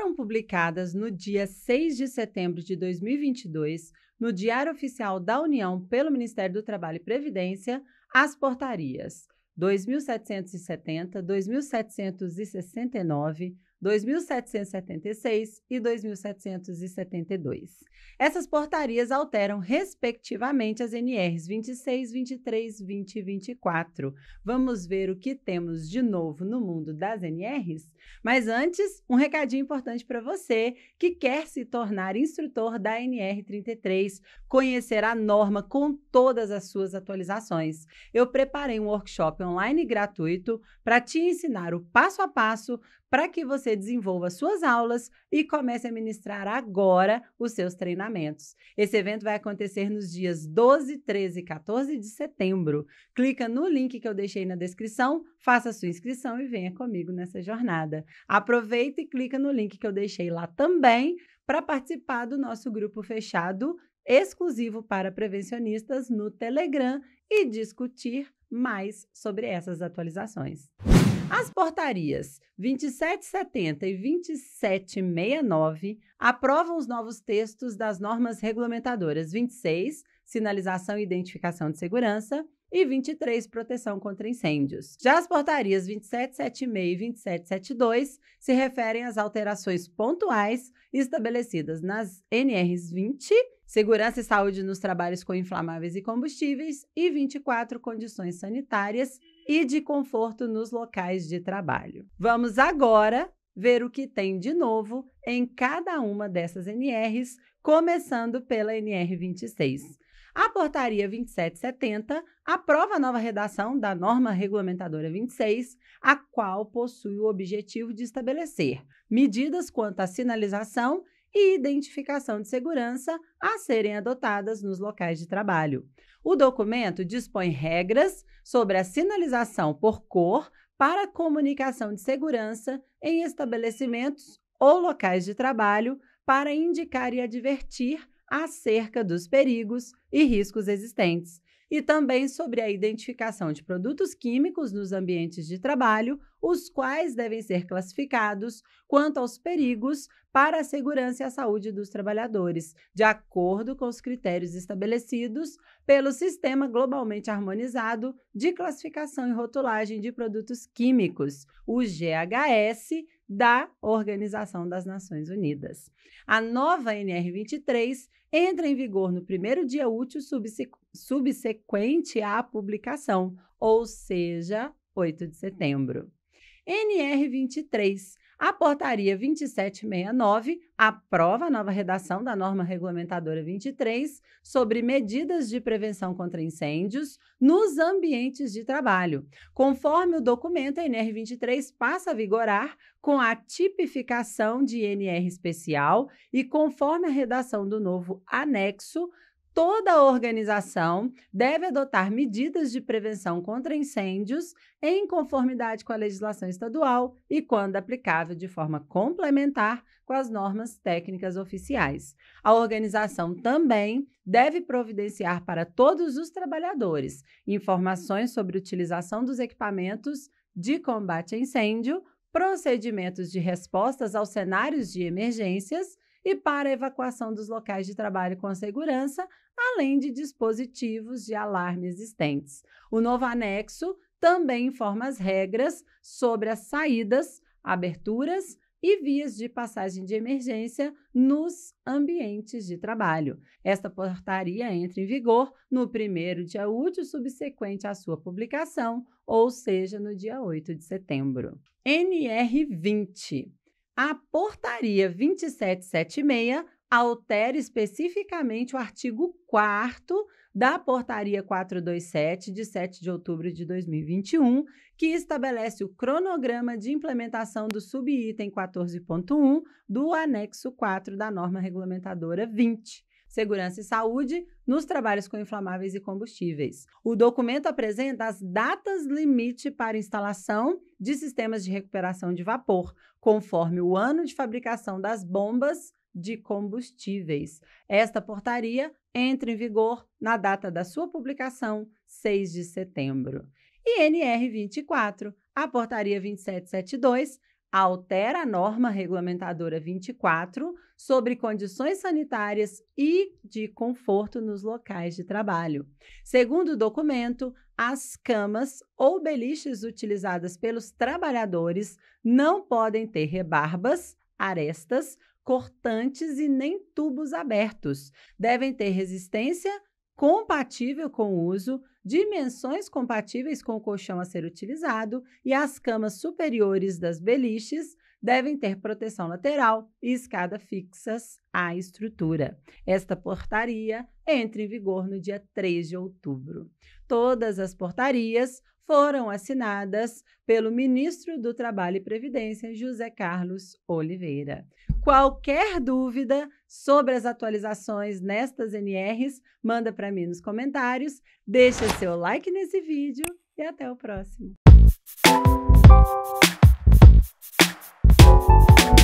foram publicadas no dia 6 de setembro de 2022, no Diário Oficial da União pelo Ministério do Trabalho e Previdência, as portarias 2770, 2769, 2776 e 2772. Essas portarias alteram, respectivamente, as NRs 26, 23, 20 e 24. Vamos ver o que temos de novo no mundo das NRs? Mas antes, um recadinho importante para você que quer se tornar instrutor da NR 33, conhecer a norma com todas as suas atualizações. Eu preparei um workshop online gratuito para te ensinar o passo a passo para que você desenvolva suas aulas e comece a ministrar agora os seus treinamentos. Esse evento vai acontecer nos dias 12, 13 e 14 de setembro. Clica no link que eu deixei na descrição, faça sua inscrição e venha comigo nessa jornada. Aproveita e clica no link que eu deixei lá também para participar do nosso grupo fechado exclusivo para prevencionistas no Telegram e discutir mais sobre essas atualizações. As portarias 2770 e 2769 aprovam os novos textos das normas regulamentadoras 26, sinalização e identificação de segurança, e 23, proteção contra incêndios. Já as portarias 2776 e 2772 se referem às alterações pontuais estabelecidas nas NRs 20 segurança e saúde nos trabalhos com inflamáveis e combustíveis, e 24 condições sanitárias e de conforto nos locais de trabalho. Vamos agora ver o que tem de novo em cada uma dessas NRs, começando pela NR 26. A portaria 2770 aprova a nova redação da norma regulamentadora 26, a qual possui o objetivo de estabelecer medidas quanto à sinalização e identificação de segurança a serem adotadas nos locais de trabalho. O documento dispõe regras sobre a sinalização por cor para comunicação de segurança em estabelecimentos ou locais de trabalho para indicar e advertir acerca dos perigos e riscos existentes e também sobre a identificação de produtos químicos nos ambientes de trabalho, os quais devem ser classificados quanto aos perigos para a segurança e a saúde dos trabalhadores, de acordo com os critérios estabelecidos pelo Sistema Globalmente Harmonizado de Classificação e Rotulagem de Produtos Químicos, o GHS da Organização das Nações Unidas. A nova NR23 entra em vigor no primeiro dia útil subsequente à publicação, ou seja, 8 de setembro. NR 23 a portaria 2769 aprova a nova redação da norma regulamentadora 23 sobre medidas de prevenção contra incêndios nos ambientes de trabalho. Conforme o documento, a NR 23 passa a vigorar com a tipificação de NR especial e conforme a redação do novo anexo toda a organização deve adotar medidas de prevenção contra incêndios em conformidade com a legislação estadual e, quando aplicável, de forma complementar com as normas técnicas oficiais. A organização também deve providenciar para todos os trabalhadores informações sobre utilização dos equipamentos de combate a incêndio, procedimentos de respostas aos cenários de emergências e para a evacuação dos locais de trabalho com segurança, além de dispositivos de alarme existentes. O novo anexo também informa as regras sobre as saídas, aberturas e vias de passagem de emergência nos ambientes de trabalho. Esta portaria entra em vigor no primeiro dia útil subsequente à sua publicação, ou seja, no dia 8 de setembro. NR20 a Portaria 2776 altera especificamente o artigo 4 da Portaria 427, de 7 de outubro de 2021, que estabelece o cronograma de implementação do subitem 14.1 do anexo 4 da norma regulamentadora 20. Segurança e Saúde nos trabalhos com inflamáveis e combustíveis. O documento apresenta as datas limite para instalação de sistemas de recuperação de vapor, conforme o ano de fabricação das bombas de combustíveis. Esta portaria entra em vigor na data da sua publicação, 6 de setembro. E NR 24, a portaria 2772 altera a norma regulamentadora 24 sobre condições sanitárias e de conforto nos locais de trabalho. Segundo o documento, as camas ou beliches utilizadas pelos trabalhadores não podem ter rebarbas, arestas, cortantes e nem tubos abertos. Devem ter resistência compatível com o uso, dimensões compatíveis com o colchão a ser utilizado e as camas superiores das beliches devem ter proteção lateral e escada fixas à estrutura. Esta portaria entra em vigor no dia 3 de outubro. Todas as portarias foram assinadas pelo ministro do Trabalho e Previdência, José Carlos Oliveira. Qualquer dúvida sobre as atualizações nestas NRs, manda para mim nos comentários, deixa seu like nesse vídeo e até o próximo. you.